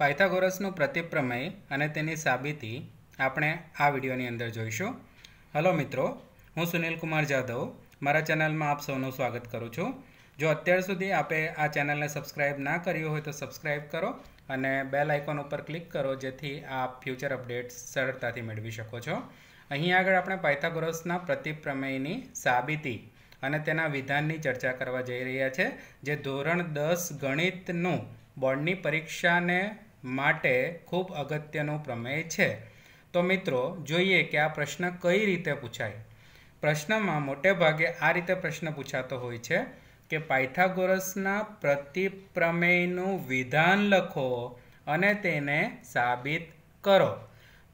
પાયથાગોરસનું પ્રતિપ્રમેય અને તેની સાબિતી આપણે આ વિડીયોની અંદર જોઈશું હલો મિત્રો હું સુનિલ કુમાર જાદવ મારા ચેનલમાં આપ સૌનું સ્વાગત કરું છું જો અત્યાર સુધી આપે આ ચેનલને સબસ્ક્રાઇબ ના કર્યું હોય તો સબસ્ક્રાઇબ કરો અને બેલ આઇકોન ઉપર ક્લિક કરો જેથી આપ ફ્યુચર અપડેટ્સ સરળતાથી મેળવી શકો છો અહીં આગળ આપણે પાયથાગોરસના પ્રતિપ્રમેયની સાબિતી અને તેના વિધાનની ચર્ચા કરવા જઈ રહ્યા છે જે ધોરણ દસ ગણિતનું બોર્ડની પરીક્ષાને માટે ખૂબ અગત્યનો પ્રમેય છે તો મિત્રો જોઈએ કે આ પ્રશ્ન કઈ રીતે પૂછાય પ્રશ્નમાં મોટે ભાગે આ રીતે પ્રશ્ન પૂછાતો હોય છે કે પાયથાગોરસના પ્રતિપ્રમેયનું વિધાન લખો અને તેને સાબિત કરો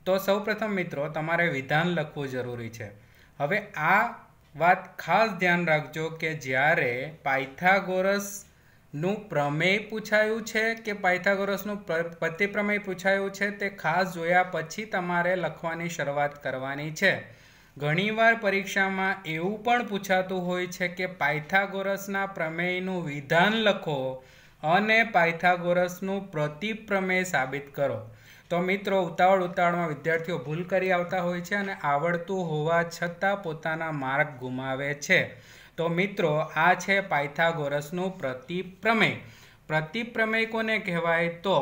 તો સૌપ્રથમ મિત્રો તમારે વિધાન લખવું જરૂરી છે હવે આ વાત ખાસ ધ્યાન રાખજો કે જ્યારે પાયથાગોરસ નું પ્રમેય પૂછાયું છે કે પાયથાગોરસનું પતિ પ્રમેય પૂછાયું છે તે ખાસ જોયા પછી તમારે લખવાની શરૂઆત કરવાની છે ઘણીવાર પરીક્ષામાં એવું પણ પૂછાતું હોય છે કે પાયથાગોરસના પ્રમેયનું વિધાન લખો અને પાયથાગોરસનું પ્રતિપ્રમેય સાબિત કરો તો મિત્રો ઉતાવળ ઉતાવળમાં વિદ્યાર્થીઓ ભૂલ કરી આવતા હોય છે અને આવડતું હોવા છતાં પોતાના માર્ગ ગુમાવે છે તો મિત્રો આ છે પાયથાગોરસનું પ્રતિપ્રમેય પ્રતિપ્રમેય કોને કહેવાય તો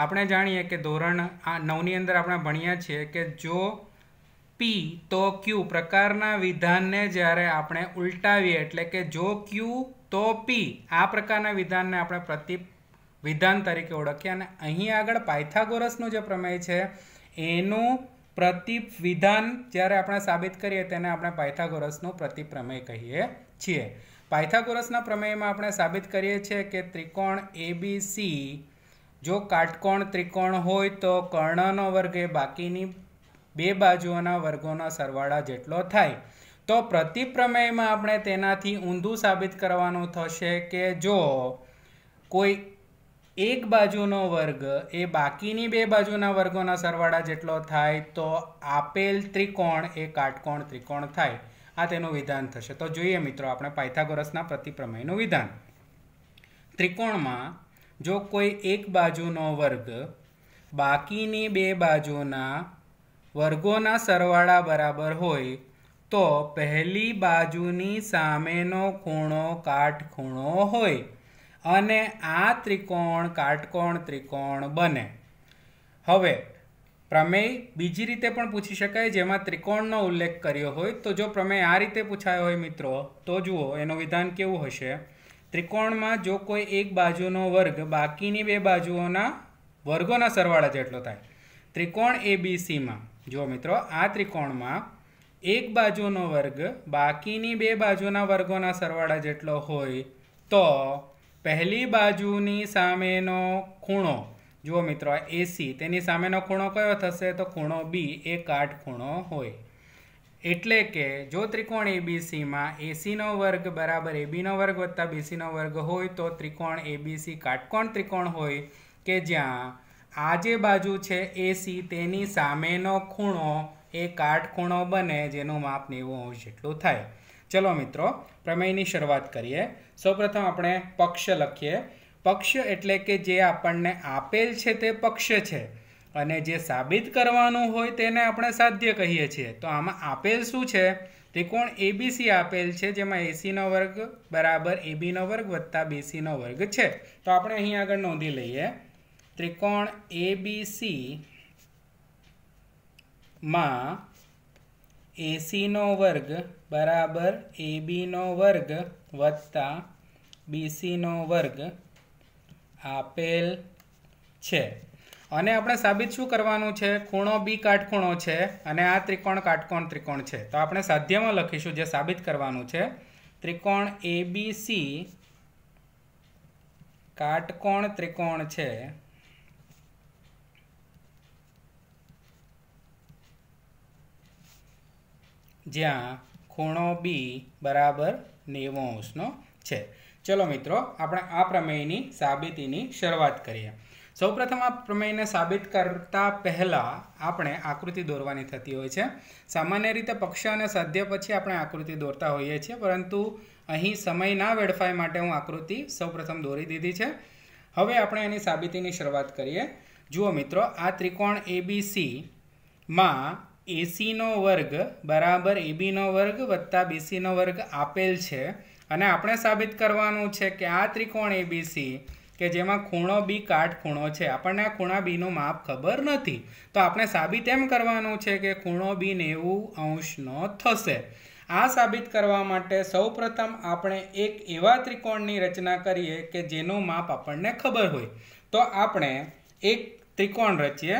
આપણે જાણીએ કે ધોરણ આ નવની અંદર આપણે ભણ્યા છીએ કે જો પી તો ક્યુ પ્રકારના વિધાનને જ્યારે આપણે ઉલટાવીએ એટલે કે જો ક્યુ તો પી આ પ્રકારના વિધાનને આપણે પ્રતિ વિધાન તરીકે ઓળખીએ અને અહીં આગળ પાયથાગોરસનું જે પ્રમેય છે એનું પ્રતિ વિધાન જ્યારે આપણે સાબિત કરીએ તેને આપણે પાયથાગોરસનું પ્રતિપ્રમેય કહીએ છીએ પાયથાગોરસના પ્રમેયમાં આપણે સાબિત કરીએ છીએ કે ત્રિકોણ સી જો કાટકોણ ત્રિકોણ હોય તો કર્ણનો વર્ગ એ બાકીની બે બાજુઓના વર્ગોના સરવાળા જેટલો થાય તો પ્રતિપ્રમેયમાં આપણે તેનાથી ઊંધું સાબિત કરવાનું થશે કે જો કોઈ એક બાજુનો વર્ગ એ બાકીની બે બાજુના વર્ગોના સરવાળા જેટલો થાય તો આપેલ ત્રિકોણ એ કાટકોણ ત્રિકોણ થાય આ તેનું વિધાન થશે તો જોઈએ મિત્રો આપણે પાયથાગોરસના પ્રતિપ્રમેયનું વિધાન ત્રિકોણમાં જો કોઈ એક બાજુનો વર્ગ બાકીની બે બાજુના વર્ગોના સરવાળા બરાબર હોય તો પહેલી બાજુની સામેનો ખૂણો કાટખૂણો હોય અને આ ત્રિકોણ કાટકોણ ત્રિકોણ બને હવે પ્રમેય બીજી રીતે પણ પૂછી શકાય જેમાં ત્રિકોણનો ઉલ્લેખ કર્યો હોય તો જો પ્રમેય આ રીતે પૂછાયો હોય મિત્રો તો જુઓ એનું વિધાન કેવું હશે ત્રિકોણમાં જો કોઈ એક બાજુનો વર્ગ બાકીની બે બાજુઓના વર્ગોના સરવાળા જેટલો થાય ત્રિકોણ એ બી સીમાં જુઓ મિત્રો આ ત્રિકોણમાં એક બાજુનો વર્ગ બાકીની બે બાજુના વર્ગોના સરવાળા જેટલો હોય તો પહેલી બાજુની સામેનો ખૂણો જુઓ મિત્રો આ એસી તેની સામેનો ખૂણો કયો થશે તો ખૂણો બી એ ખૂણો હોય એટલે કે જો ત્રિકોણ એબીસીમાં એસીનો વર્ગ બરાબર એબીનો વર્ગ વત્તા બીસીનો વર્ગ હોય તો ત્રિકોણ એબીસી કાટકોણ ત્રિકોણ હોય કે જ્યાં આ જે બાજુ છે એસી તેની સામેનો ખૂણો એ ખૂણો બને જેનું માપ નેવું અંશ જેટલું થાય ચલો મિત્રો પ્રમેયની શરૂઆત કરીએ સૌપ્રથમ આપણે પક્ષ લખીએ પક્ષ એટલે કે જે આપણને આપેલ છે તે પક્ષ છે અને જે સાબિત કરવાનું હોય તેને આપણે સાધ્ય કહીએ છીએ તો આમાં આપેલ શું છે ત્રિકોણ એબીસી આપેલ છે જેમાં એસીનો વર્ગ બરાબર એબીનો વર્ગ વત્તા બીસીનો વર્ગ છે તો આપણે અહીં આગળ નોંધી લઈએ ત્રિકોણ એબીસી માં એસીનો વર્ગ બરાબર એબીનો વર્ગ વત્તા બીસીનો વર્ગ આપેલ છે અને આપણે સાબિત શું કરવાનું છે ખૂણો બી કાટખૂણો છે અને આ ત્રિકોણ કાટકોણ ત્રિકોણ છે તો આપણે સાધ્યમાં લખીશું જે સાબિત કરવાનું છે ત્રિકોણ એ બી સી કાટકોણ ત્રિકોણ છે જ્યાં ખૂણો બી બરાબર નેવું અંશનો છે ચલો મિત્રો આપણે આ પ્રમેયની સાબિતીની શરૂઆત કરીએ સૌપ્રથમ આ પ્રમેયને સાબિત કરતા પહેલાં આપણે આકૃતિ દોરવાની થતી હોય છે સામાન્ય રીતે પક્ષ અને સાધ્ય પછી આપણે આકૃતિ દોરતા હોઈએ છીએ પરંતુ અહીં સમય ના વેડફાય માટે હું આકૃતિ સૌપ્રથમ દોરી દીધી છે હવે આપણે એની સાબિતીની શરૂઆત કરીએ જુઓ મિત્રો આ ત્રિકોણ એબીસીમાં એસીનો વર્ગ બરાબર એબીનો વર્ગ વત્તા બીસીનો વર્ગ આપેલ છે અને આપણે સાબિત કરવાનું છે કે આ ત્રિકોણ એ બી સી કે જેમાં ખૂણો બી ખૂણો છે આપણને આ ખૂણા બીનું માપ ખબર નથી તો આપણે સાબિત એમ કરવાનું છે કે ખૂણો બી નેવું અંશનો થશે આ સાબિત કરવા માટે સૌપ્રથમ આપણે એક એવા ત્રિકોણની રચના કરીએ કે જેનું માપ આપણને ખબર હોય તો આપણે એક ત્રિકોણ રચીએ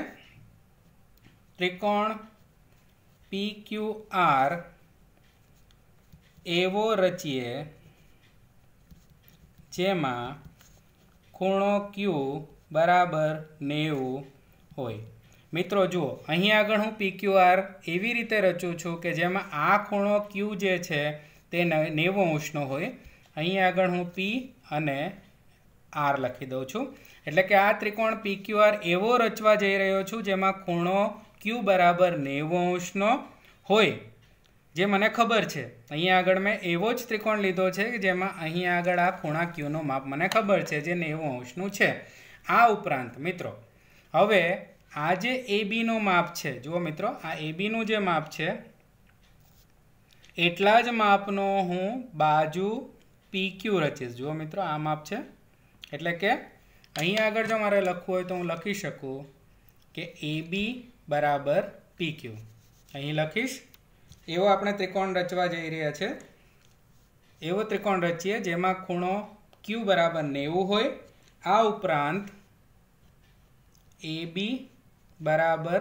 ત્રિકોણ પી ક્યુ આર એવો રચીએ જેમાં ખૂણો ક્યુ બરાબર નેવું હોય મિત્રો જુઓ અહીં આગળ હું પીક્યુઆર એવી રીતે રચું છું કે જેમાં આ ખૂણો ક્યૂ જે છે તે નેવું અંશનો હોય અહીં આગળ હું પી અને આર લખી દઉં છું એટલે કે આ ત્રિકોણ પીક્યુઆર એવો રચવા જઈ રહ્યો છું જેમાં ખૂણો ક્યુ બરાબર નેવું અંશનો હોય જે મને ખબર છે અહીંયા આગળ મેં એવો જ ત્રિકોણ લીધો છે કે જેમાં અહીંયા આગળ આ ખૂણા ક્યુનો માપ મને ખબર છે જે નેવું અંશનું છે આ ઉપરાંત મિત્રો હવે આ જે એ બીનો માપ છે જુઓ મિત્રો આ એ બીનું જે માપ છે એટલા જ માપનો હું બાજુ પી ક્યુ રચીશ જુઓ મિત્રો આ માપ છે એટલે કે અહીંયા આગળ જો મારે લખવું હોય તો હું લખી શકું કે એ બી બરાબર પી ક્યુ અહીં લખીશ એવો આપણે ત્રિકોણ રચવા જઈ રહ્યા છે એવો ત્રિકોણ રચીએ જેમાં ખૂણો ક્યુ બરાબર નેવું હોય આ ઉપરાંત એ બી બરાબર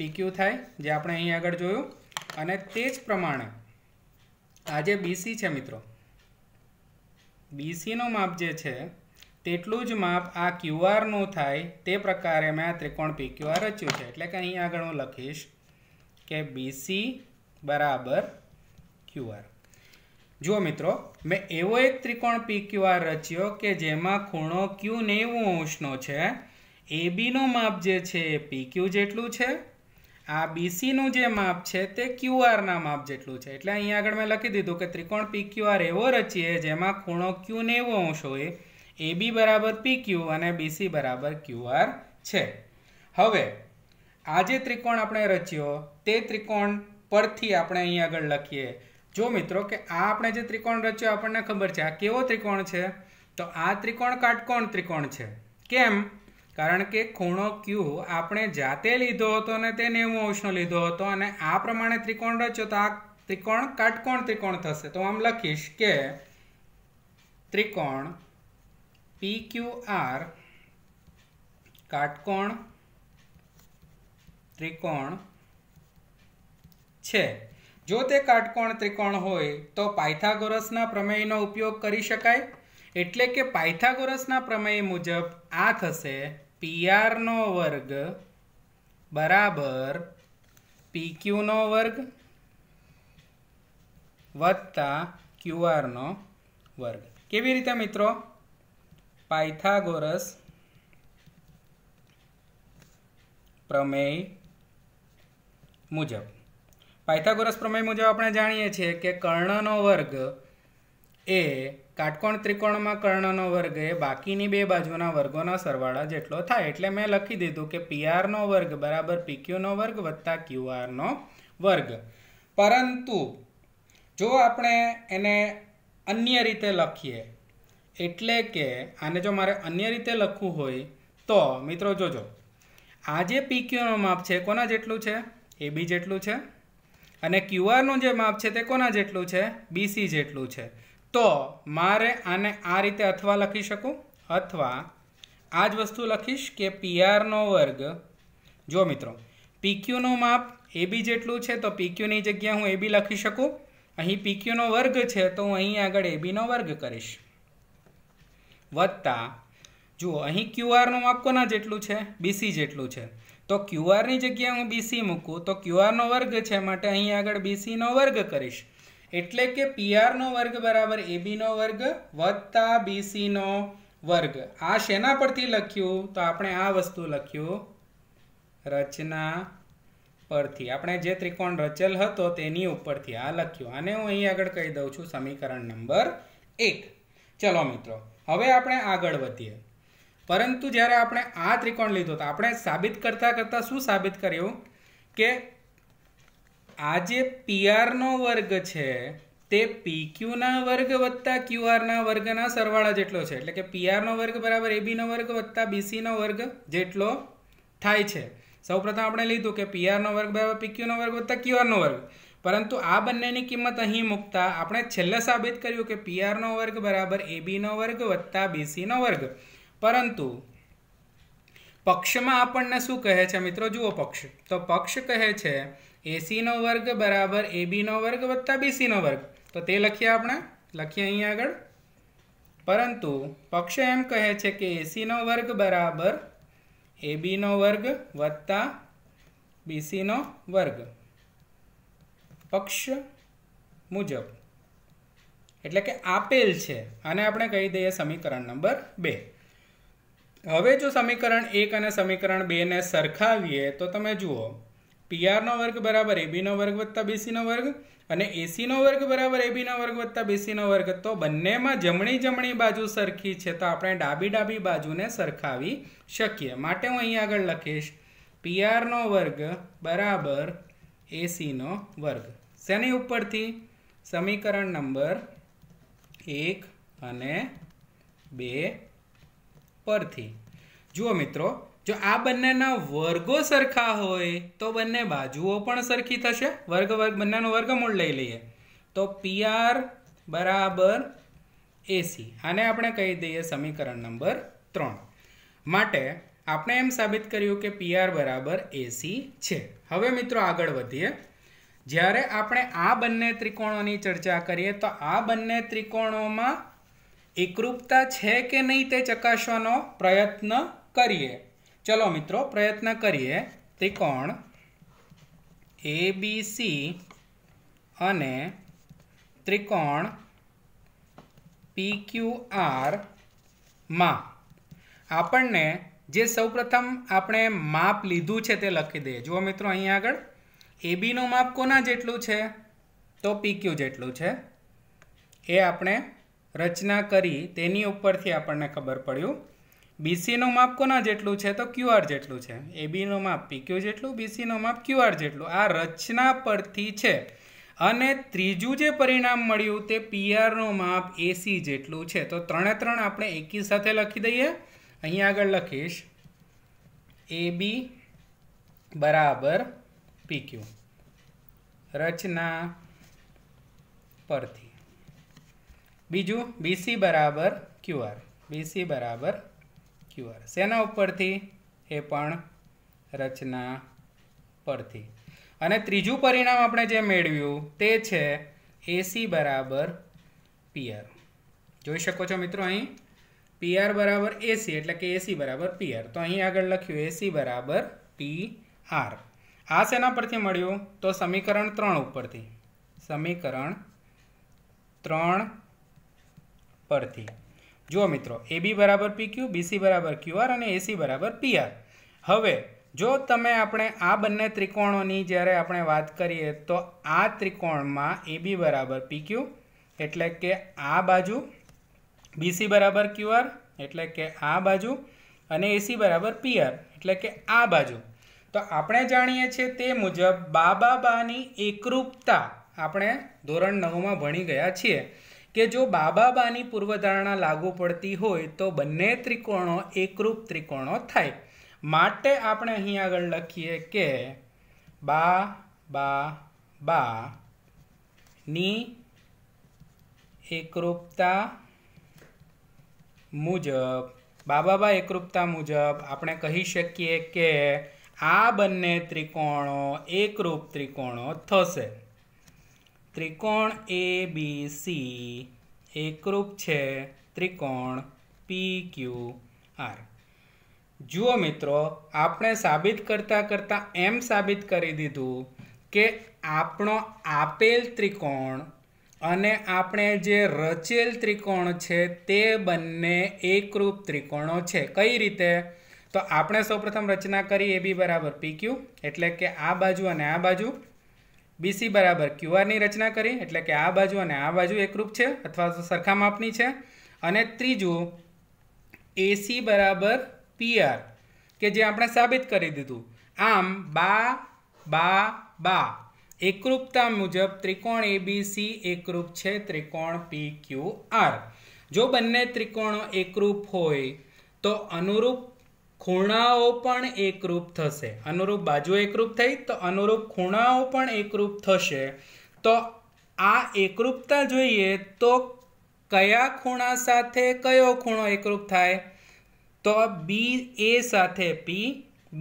પીક્યુ થાય જે આપણે અહીં આગળ જોયું અને તે જ પ્રમાણે આજે બીસી છે મિત્રો બીસીનું માપ જે છે તેટલું જ માપ આ ક્યુઆરનું થાય તે પ્રકારે મેં આ ત્રિકોણ પીક્યુઆર રચ્યું છે એટલે કે અહીં આગળ હું લખીશ કે બીસી બરાબર ક્યુઆર જુઓ મિત્રો મેં એવો એક ત્રિકોણ પી ક્યુઆર રચ્યો કે જેમાં ખૂણો ક્યુ નેવું અંશનો છે એ બીનું માપ જે છે એ પી ક્યુ જેટલું છે આ બીસીનું જે માપ છે તે ક્યુઆરના માપ જેટલું છે એટલે અહીંયા આગળ મેં લખી દીધું કે ત્રિકોણ પી ક્યુઆર એવો રચીએ જેમાં ખૂણો ક્યુ નેવું અંશ હોય એ બી બરાબર પી ક્યુ અને બીસી બરાબર ક્યુઆર છે હવે આ જે ત્રિકોણ આપણે રચ્યો તે ત્રિકોણ પરથી આપણે અહીં આગળ લખીએ જો મિત્રો કે આ આપણે જે ત્રિકોણ રચ્યો આપણને ખબર છે આ કેવો ત્રિકોણ છે તો આ ત્રિકોણ કાટકોણ ત્રિકોણ છે કેમ કારણ કે ખૂણો ક્યુ આપણે જાતે લીધો હતો અને તે નેવું અંશનો લીધો હતો અને આ પ્રમાણે ત્રિકોણ રચ્યો તો આ ત્રિકોણ કાટકોણ ત્રિકોણ થશે તો આમ લખીશ કે ત્રિકોણ પી ક્યુ આર કાટકોણ ત્રિકોણ છે જો તે કાટકોણ ત્રિકોણ હોય તો પાયથાગોરસના પ્રમેયનો ઉપયોગ કરી શકાય એટલે કે પાયથાગોરસના પ્રમેય મુજબ આ થશે પીઆરનો વર્ગ બરાબર પીક્યુનો વર્ગ વત્તા ક્યુઆરનો વર્ગ કેવી રીતે મિત્રો પાયથાગોરસ પ્રમેય મુજબ પાયથાગોરસ પ્રમેય મુજબ આપણે જાણીએ છીએ કે કર્ણનો વર્ગ એ કાટકોણ ત્રિકોણમાં કર્ણનો વર્ગ એ બાકીની બે બાજુના વર્ગોના સરવાળા જેટલો થાય એટલે મેં લખી દીધું કે પીઆરનો વર્ગ બરાબર પીક્યુનો વર્ગ વત્તા ક્યુઆરનો વર્ગ પરંતુ જો આપણે એને અન્ય રીતે લખીએ એટલે કે આને જો મારે અન્ય રીતે લખવું હોય તો મિત્રો જોજો આ જે પીક્યુનો માપ છે કોના જેટલું છે એ બી જેટલું છે અને ક્યુઆરનું જે માપ છે તે કોના જેટલું છે બીસી જેટલું છે તો મારે આને આ રીતે અથવા લખી શકું અથવા આ જ વસ્તુ લખીશ કે પીઆરનો વર્ગ જો મિત્રો પીક્યુનું માપ એબી જેટલું છે તો પીક્યુની જગ્યાએ હું એ બી લખી શકું અહીં પીક્યુનો વર્ગ છે તો હું અહીં આગળ એબીનો વર્ગ કરીશ વત્તા જુઓ અહીં ક્યુઆરનું માપ કોના જેટલું છે બીસી જેટલું છે તો ક્યુઆરની જગ્યાએ હું બીસી મૂકું તો ક્યુઆરનો વર્ગ છે માટે અહીં આગળ બીસીનો વર્ગ કરીશ એટલે કે પીઆરનો વર્ગ બરાબર એબીનો વર્ગ વત્તા બીસીનો વર્ગ આ શેના પરથી લખ્યું તો આપણે આ વસ્તુ લખ્યું રચના પરથી આપણે જે ત્રિકોણ રચેલ હતો તેની ઉપરથી આ લખ્યું આને હું અહીં આગળ કહી દઉં છું સમીકરણ નંબર એક ચલો મિત્રો હવે આપણે આગળ વધીએ પરંતુ જ્યારે આપણે આ ત્રિકોણ લીધો તો આપણે સાબિત કરતાં કરતાં શું સાબિત કર્યું કે આ જે પીઆરનો વર્ગ છે તે પીક્યુના વર્ગ વત્તા ક્યુઆરના વર્ગના સરવાળા જેટલો છે એટલે કે પીઆરનો વર્ગ બરાબર એબીનો વર્ગ વત્તા બીસીનો વર્ગ જેટલો થાય છે સૌપ્રથમ આપણે લીધું કે પીઆરનો વર્ગ બરાબર પીક્યુનો વર્ગ વત્તા ક્યુઆરનો વર્ગ પરંતુ આ બંનેની કિંમત અહીં મૂકતા આપણે છેલ્લે સાબિત કર્યું કે પીઆરનો વર્ગ બરાબર એબીનો વર્ગ વત્તા બીસીનો વર્ગ પરંતુ પક્ષમાં આપણને શું કહે છે મિત્રો જુઓ પક્ષ તો પક્ષ કહે છે એસીનો વર્ગ બરાબર એબીનો વર્ગ વત્તા બીસીનો વર્ગ તો તે લખીએ આપણે લખીએ અહીંયા આગળ પરંતુ પક્ષ એમ કહે છે કે એસીનો વર્ગ બરાબર એબીનો વર્ગ વત્તા બીસીનો વર્ગ પક્ષ મુજબ એટલે કે આપેલ છે અને આપણે કહી દઈએ સમીકરણ નંબર બે હવે જો સમીકરણ એક અને સમીકરણ બેને સરખાવીએ તો તમે જુઓ પીઆરનો વર્ગ બરાબર એબીનો વર્ગ વત્તા બીસીનો વર્ગ અને એસીનો વર્ગ બરાબર એબીનો વર્ગ વત્તા બીસીનો વર્ગ તો બંનેમાં જમણી જમણી બાજુ સરખી છે તો આપણે ડાબી ડાબી બાજુને સરખાવી શકીએ માટે હું અહીં આગળ લખીશ પીઆરનો વર્ગ બરાબર એસીનો વર્ગ શેની ઉપરથી સમીકરણ નંબર એક અને બે પરથી જુઓ મિત્રો જો આ બંનેના વર્ગો સરખા હોય તો બંને બાજુઓ પણ સરખી થશે વર્ગ વર્ગ બંનેનું વર્ગમૂળ લઈ લઈએ તો પીઆર બરાબર એસી આને આપણે કહી દઈએ સમીકરણ નંબર ત્રણ માટે આપણે એમ સાબિત કર્યું કે પીઆર બરાબર એસી છે હવે મિત્રો આગળ વધીએ જ્યારે આપણે આ બંને ત્રિકોણોની ચર્ચા કરીએ તો આ બંને ત્રિકોણોમાં એકરૂપતા છે કે નહીં તે ચકાસવાનો પ્રયત્ન કરીએ ચલો મિત્રો પ્રયત્ન કરીએ ત્રિકોણ એ બી સી અને ત્રિકોણ પી ક્યુ આરમાં આપણને જે સૌપ્રથમ આપણે માપ લીધું છે તે લખી દઈએ જુઓ મિત્રો અહીં આગળ એબીનું માપ કોના જેટલું છે તો પી ક્યુ જેટલું છે એ આપણે રચના કરી તેની ઉપરથી આપણને ખબર પડ્યું બીસીનું માપ કોના જેટલું છે તો ક્યુ આર જેટલું છે એબીનું માપ પીક્યુ જેટલું બીસીનું માપ ક્યુઆર જેટલું આ રચના પરથી છે અને ત્રીજું જે પરિણામ મળ્યું તે પીઆરનું માપ એસી જેટલું છે તો ત્રણે ત્રણ આપણે એકી સાથે લખી દઈએ અહીંયા આગળ લખીશ એ બી બરાબર પીક્યુ રચના પરથી બીજું બીસી બરાબર ક્યુઆર બીસી બરાબર ક્યુઆર શેના ઉપરથી એ પણ રચના પરથી અને ત્રીજું પરિણામ આપણે જે મેળવ્યું તે છે એસી બરાબર પીઆર જોઈ શકો છો મિત્રો અહીં પીઆર બરાબર એસી એટલે કે એસી બરાબર પીઆર તો અહીં આગળ લખ્યું એસી બરાબર પી આર આ શેના પરથી મળ્યું તો સમીકરણ ત્રણ ઉપરથી સમીકરણ ત્રણ પરથી જુઓ મિત્રો એબી બરાબર પીક્યુ બીસી બરાબર ક્યુઆર અને એસી બરાબર પીઆર હવે જો તમે આપણે આ બંને ત્રિકોણોની જ્યારે આપણે વાત કરીએ તો આ ત્રિકોણમાં એ બી બરાબર પીક્યુ એટલે કે આ બાજુ બીસી બરાબર ક્યુઆર એટલે કે આ બાજુ અને એસી બરાબર પીઆર એટલે કે આ બાજુ તો આપણે જાણીએ છીએ તે મુજબ બાબા બાની એકરૂપતા આપણે ધોરણ નવમાં ભણી ગયા છીએ કે જો બાબાબાની પૂર્વધારણા લાગુ પડતી હોય તો બંને ત્રિકોણો એકરૂપ ત્રિકોણો થાય માટે આપણે અહીં આગળ લખીએ કે બા બા બા ની એકરૂપતા મુજબ બાબાબા એકરૂપતા મુજબ આપણે કહી શકીએ કે આ બંને ત્રિકોણો એકરૂપ ત્રિકોણો થશે ત્રિકોણ એ બી સી એકરૂપ છે ત્રિકોણ પી ક્યુ આર જુઓ મિત્રો આપણે સાબિત કરતાં કરતાં એમ સાબિત કરી દીધું કે આપણો આપેલ ત્રિકોણ અને આપણે જે રચેલ ત્રિકોણ છે તે બંને એકરૂપ ત્રિકોણો છે કઈ રીતે તો આપણે સૌપ્રથમ રચના કરી એ બી બરાબર પી ક્યુ એટલે કે આ બાજુ અને આ બાજુ બીસી બરાબર ક્યુઆરની રચના કરી એટલે કે આ બાજુ અને આ બાજુ એકરૂપ છે અથવા તો સરખા માપની છે અને ત્રીજું એસી બરાબર પીઆર કે જે આપણે સાબિત કરી દીધું આમ બા બા બા એકરૂપતા મુજબ ત્રિકોણ એબીસી એકરૂપ છે ત્રિકોણ પી ક્યુ આર જો બંને ત્રિકોણો એકરૂપ હોય તો અનુરૂપ ખૂણાઓ પણ એકરૂપ થશે અનુરૂપ બાજુ એકરૂપ થઈ તો અનુરૂપ ખૂણાઓ પણ એકરૂપ થશે તો આ એકરૂપતા જોઈએ તો કયા ખૂણા સાથે કયો ખૂણો એકરૂપ થાય તો બી એ સાથે પી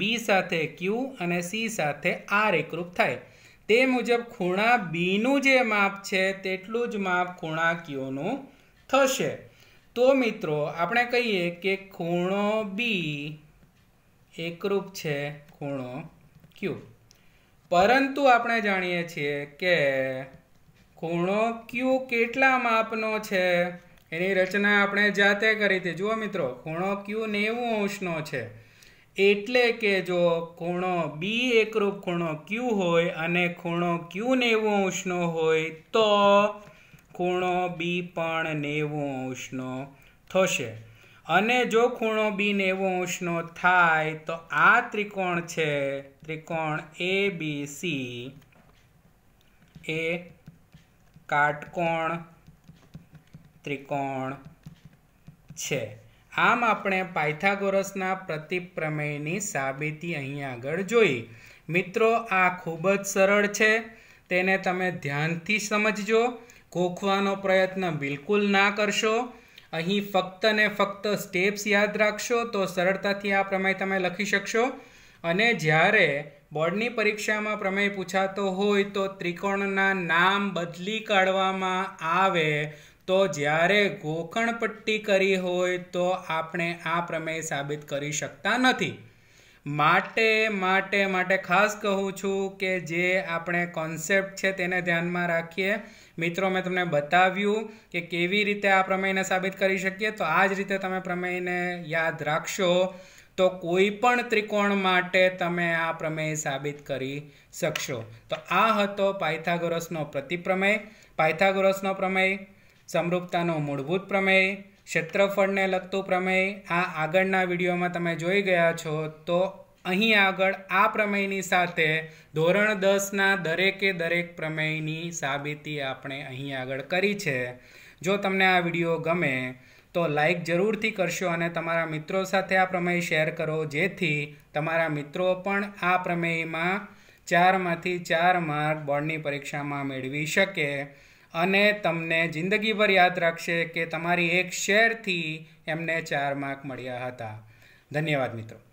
બી સાથે ક્યુ અને સી સાથે આર એકરૂપ થાય તે મુજબ ખૂણા બીનું જે માપ છે તેટલું જ માપ ખૂણા ક્યુનું થશે તો મિત્રો આપણે કહીએ કે ખૂણો બી એકરૂપ છે ખૂણો ક્યુ પરંતુ આપણે જાણીએ છીએ કે ખૂણો ક્યુ કેટલા માપનો છે એની રચના આપણે જાતે કરી હતી જુઓ મિત્રો ખૂણો ક્યુ નેવું અંશનો છે એટલે કે જો ખૂણો બી એકરૂપ ખૂણો ક્યુ હોય અને ખૂણો ક્યુ નેવું અંશનો હોય તો ખૂણો બી પણ નેવું અંશનો થશે અને જો ખૂણો બી નેવું અંશનો થાય તો આ ત્રિકોણ છે ત્રિકોણ એ બી સી એ કાટકોણ ત્રિકોણ છે આમ આપણે પાયથાગોરસના પ્રમેયની સાબિતી અહીં આગળ જોઈ મિત્રો આ ખૂબ જ સરળ છે તેને તમે ધ્યાનથી સમજજો ગોખવાનો પ્રયત્ન બિલકુલ ના કરશો અહીં ફક્ત ને ફક્ત સ્ટેપ્સ યાદ રાખશો તો સરળતાથી આ પ્રમેય તમે લખી શકશો અને જ્યારે બોર્ડની પરીક્ષામાં પ્રમેય પૂછાતો હોય તો ત્રિકોણના નામ બદલી કાઢવામાં આવે તો જ્યારે ગોકણપટ્ટી કરી હોય તો આપણે આ પ્રમેય સાબિત કરી શકતા નથી માટે માટે માટે ખાસ કહું છું કે જે આપણે કોન્સેપ્ટ છે તેને ધ્યાનમાં રાખીએ મિત્રો મેં તમને બતાવ્યું કે કેવી રીતે આ પ્રમેયને સાબિત કરી શકીએ તો આ જ રીતે તમે પ્રમેયને યાદ રાખશો તો કોઈ પણ ત્રિકોણ માટે તમે આ પ્રમેય સાબિત કરી શકશો તો આ હતો પાયથાગોરસનો પ્રતિપ્રમેય પાયથાગોરસનો પ્રમેય સમરૂપતાનો મૂળભૂત પ્રમેય ક્ષેત્રફળને લગતું પ્રમેય આ આગળના વિડીયોમાં તમે જોઈ ગયા છો તો અહીં આગળ આ પ્રમેયની સાથે ધોરણ દસના દરેકે દરેક પ્રમેયની સાબિતી આપણે અહીં આગળ કરી છે જો તમને આ વિડીયો ગમે તો લાઈક જરૂરથી કરશો અને તમારા મિત્રો સાથે આ પ્રમેય શેર કરો જેથી તમારા મિત્રો પણ આ પ્રમેયમાં ચારમાંથી ચાર માર્ક બોર્ડની પરીક્ષામાં મેળવી શકે અને તમને જિંદગીભર યાદ રાખશે કે તમારી એક શેરથી એમને ચાર માર્ક મળ્યા હતા ધન્યવાદ મિત્રો